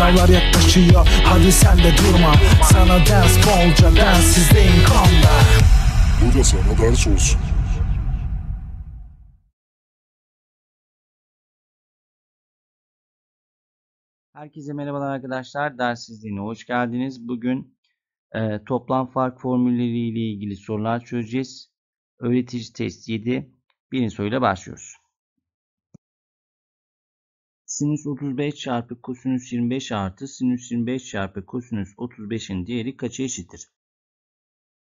Sınavlar yaklaşıyor hadi sen de durma Sana ders bolca densizdeyim kanla Bu da sana ders olsun Herkese merhabalar arkadaşlar. Dersizliğine hoş geldiniz. Bugün e, toplam fark formülleri ile ilgili sorular çözeceğiz. Öğretici test 7. Birinci soruyla başlıyoruz. Sinüs 35 çarpı kosinüs 25 artı sinüs 25 çarpı kosinüs 35'in değeri kaça eşittir?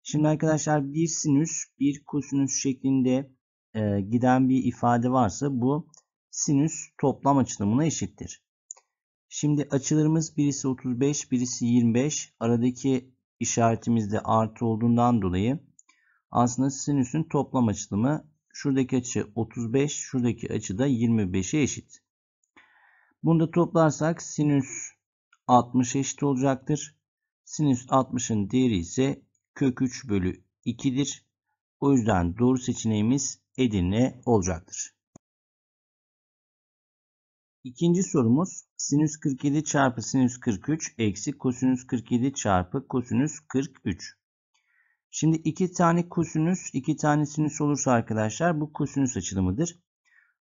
Şimdi arkadaşlar bir sinüs bir kosinüs şeklinde e, giden bir ifade varsa bu sinüs toplam açılımına eşittir. Şimdi açılarımız birisi 35 birisi 25 aradaki işaretimiz de artı olduğundan dolayı aslında sinüsün toplam açılımı şuradaki açı 35 şuradaki açı da 25'e eşit. Bunu da toplarsak sinüs 60 eşit olacaktır. Sinüs 60'ın değeri ise kök 3 bölü 2'dir. O yüzden doğru seçeneğimiz Edirne olacaktır. İkinci sorumuz sinüs 47 çarpı sinüs 43 eksi kosinüs 47 çarpı kosinüs 43. Şimdi iki tane kosinüs iki tane sinüs olursa arkadaşlar bu kosinüs açılımıdır.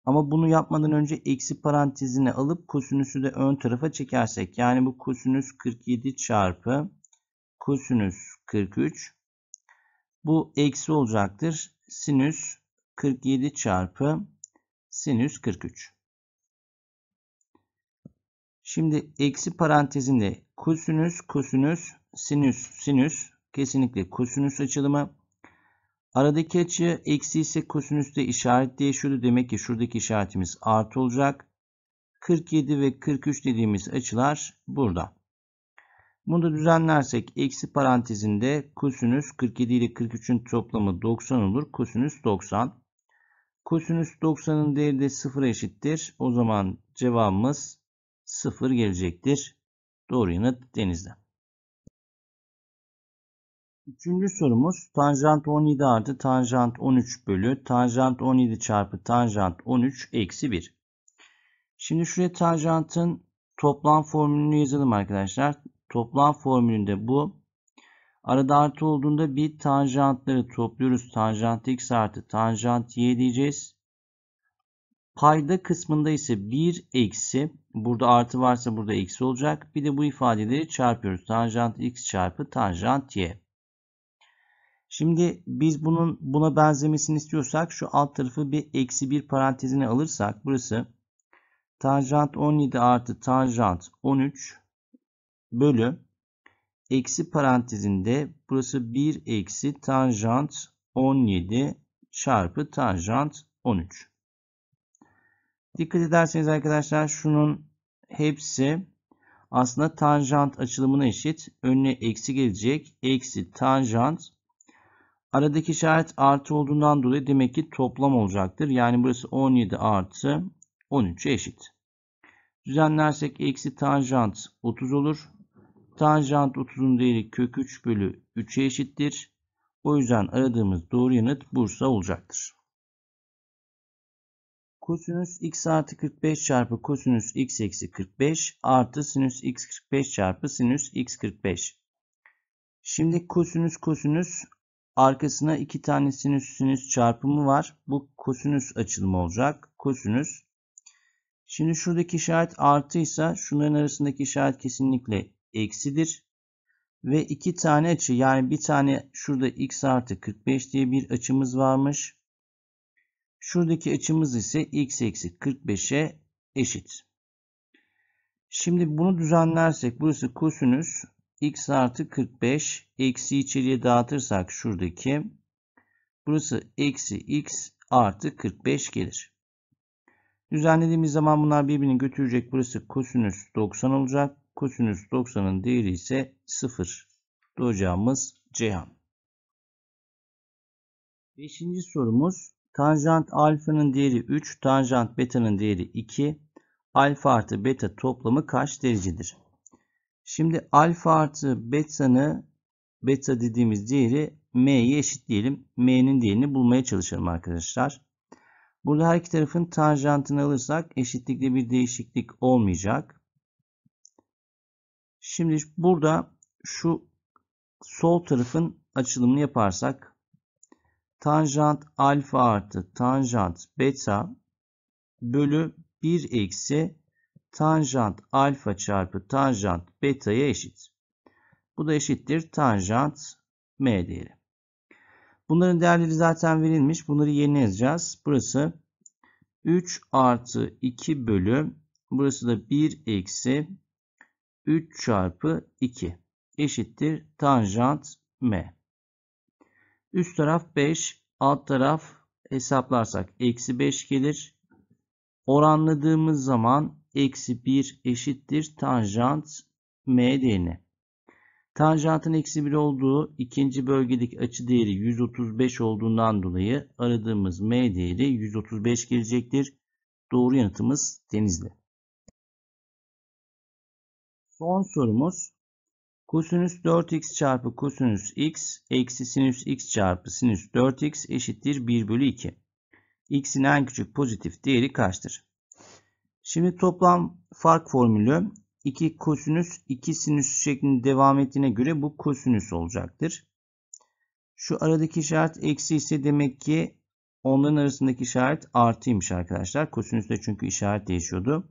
Ama bunu yapmadan önce eksi parantezine alıp kosinüsü de ön tarafa çekersek. Yani bu kosinüs 47 çarpı kosinüs 43. Bu eksi olacaktır. Sinüs 47 çarpı sinüs 43. Şimdi eksi parantezinde kosinüs, kosinüs, sinüs, sinüs kesinlikle kosinüs açılımı. Aradaki açı eksi ise kosinüs de işaret değişiyordu. Demek ki şuradaki işaretimiz artı olacak. 47 ve 43 dediğimiz açılar burada. Bunu da düzenlersek eksi parantezinde kosinüs 47 ile 43'ün toplamı 90 olur. Kosinüs 90. Kosinüs 90'ın değeri de 0 eşittir. O zaman cevabımız 0 gelecektir. Doğru yanıt denizde. Üçüncü sorumuz tanjant 17 artı tanjant 13 bölü tanjant 17 çarpı tanjant 13 eksi 1. Şimdi şuraya tanjantın toplam formülünü yazalım arkadaşlar. Toplam formülünde bu. Arada artı olduğunda bir tanjantları topluyoruz. Tanjant x artı tanjant y diyeceğiz. Payda kısmında ise 1 eksi. Burada artı varsa burada eksi olacak. Bir de bu ifadeleri çarpıyoruz. Tanjant x çarpı tanjant y. Şimdi biz bunun buna benzemesini istiyorsak şu alt tarafı bir eksi bir parantezine alırsak burası tanjant 17 artı tanjant 13 bölü eksi parantezinde burası 1 eksi tanjant 17 çarpı tanjant 13. Dikkat ederseniz arkadaşlar şunun hepsi aslında tanjant açılımına eşit. Önüne eksi gelecek. Eksi tanjant Aradaki işaret artı olduğundan dolayı demek ki toplam olacaktır. Yani burası 17 artı 13 eşit. Düzenlersek eksi tanjant 30 olur. Tanjant 30'un değeri kök 3 bölü 3'e eşittir. O yüzden aradığımız doğru yanıt Bursa olacaktır. Kosinüs x artı 45 çarpı kosinüs x eksi 45 artı sinüs x 45 çarpı sinüs x 45. Şimdi kosinüs kosinüs Arkasına iki tane sinüs sinüs çarpımı var. Bu kosinüs açılımı olacak. Kosinüs. Şimdi şuradaki işaret artıysa şunların arasındaki işaret kesinlikle eksidir. Ve iki tane açı yani bir tane şurada x artı 45 diye bir açımız varmış. Şuradaki açımız ise x eksi 45'e eşit. Şimdi bunu düzenlersek burası kosinüs x artı 45 eksi içeriye dağıtırsak şuradaki burası eksi x artı 45 gelir. Düzenlediğimiz zaman bunlar birbirini götürecek. Burası kosinüs 90 olacak. Kosinüs 90'ın değeri ise 0. Doğacağımız Ceyhan. Beşinci sorumuz. Tanjant alfanın değeri 3, tanjant betanın değeri 2. Alfa artı beta toplamı kaç derecedir? Şimdi alfa artı beta'nı beta dediğimiz değeri m'yi eşitleyelim. m'nin değerini bulmaya çalışalım arkadaşlar. Burada her iki tarafın tanjantını alırsak eşitlikte bir değişiklik olmayacak. Şimdi burada şu sol tarafın açılımını yaparsak tanjant alfa artı tanjant beta bölü 1 eksi tanjant alfa çarpı tanjant beta'ya eşit. Bu da eşittir tanjant m değeri. Bunların değerleri zaten verilmiş. Bunları yerine yazacağız. Burası 3 artı 2 bölü burası da 1 eksi 3 çarpı 2 eşittir tanjant m. Üst taraf 5 alt taraf hesaplarsak eksi 5 gelir. Oranladığımız zaman eksi 1 eşittir tanjant m değerine. Tanjantın eksi 1 olduğu ikinci bölgedeki açı değeri 135 olduğundan dolayı aradığımız m değeri 135 gelecektir. Doğru yanıtımız denizli. Son sorumuz. Kosinüs 4x çarpı kosinüs x eksi sinüs x çarpı sinüs 4x eşittir 1 bölü 2 x'in en küçük pozitif değeri kaçtır? Şimdi toplam fark formülü 2 kosinüs 2 sinüs şeklinde devam ettiğine göre bu kosinüs olacaktır. Şu aradaki işaret eksi ise demek ki onların arasındaki işaret artıymış arkadaşlar. de çünkü işaret değişiyordu.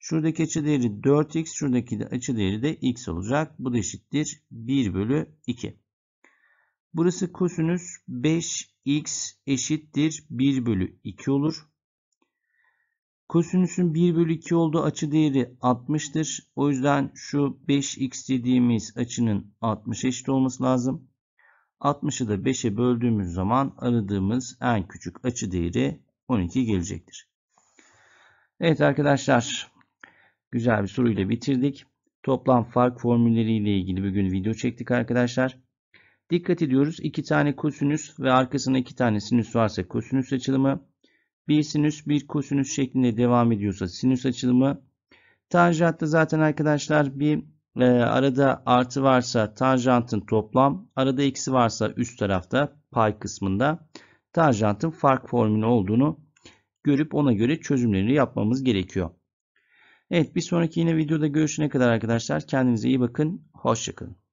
Şuradaki açı değeri 4x, şuradaki de açı değeri de x olacak. Bu da eşittir 1 bölü 2. Burası kosinüs 5 x eşittir 1 bölü 2 olur. Kosinüsün 1 bölü 2 olduğu açı değeri 60'tır. O yüzden şu 5x dediğimiz açının 60 eşit olması lazım. 60'ı da 5'e böldüğümüz zaman aradığımız en küçük açı değeri 12 gelecektir. Evet arkadaşlar güzel bir soruyla bitirdik. Toplam fark formülleri ile ilgili bugün video çektik arkadaşlar. Dikkat ediyoruz. iki tane kosinüs ve arkasında iki tane sinüs varsa kosinüs açılımı. Bir sinüs bir kosinüs şeklinde devam ediyorsa sinüs açılımı. Tanjantta zaten arkadaşlar bir e, arada artı varsa tanjantın toplam. Arada eksi varsa üst tarafta pay kısmında tanjantın fark formülü olduğunu görüp ona göre çözümlerini yapmamız gerekiyor. Evet bir sonraki yine videoda görüşene kadar arkadaşlar kendinize iyi bakın. Hoşçakalın.